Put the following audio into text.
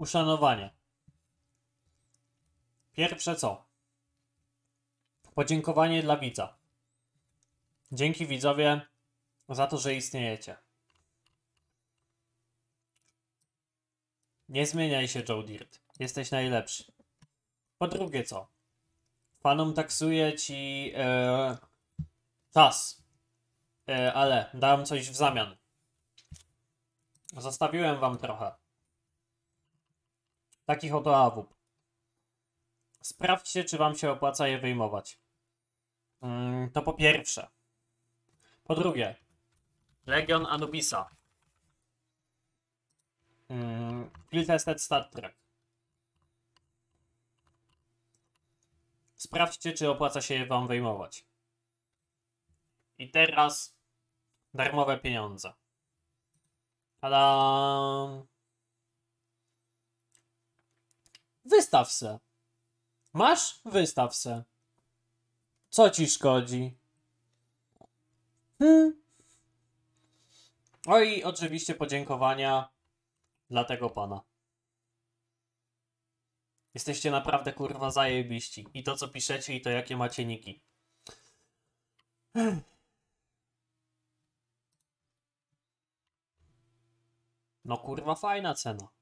uszanowanie. Pierwsze co? Podziękowanie dla widza. Dzięki widzowie za to, że istniejecie. Nie zmieniaj się, Joe Dirt. Jesteś najlepszy. Po drugie co? Fanom taksuje ci e, czas, e, ale dałem coś w zamian. Zostawiłem wam trochę takich oto AWP. Sprawdźcie, czy Wam się opłaca je wyjmować. Mm, to po pierwsze. Po drugie, Legion Anubisa. Field mm, Tested Star Trek. Sprawdźcie, czy opłaca się je Wam wyjmować. I teraz darmowe pieniądze. Adam. Wystaw se. Masz? Wystaw se. Co ci szkodzi? Hmm. No i oczywiście podziękowania dla tego pana. Jesteście naprawdę kurwa zajebiści. I to co piszecie i to jakie macie niki. No kurwa fajna cena.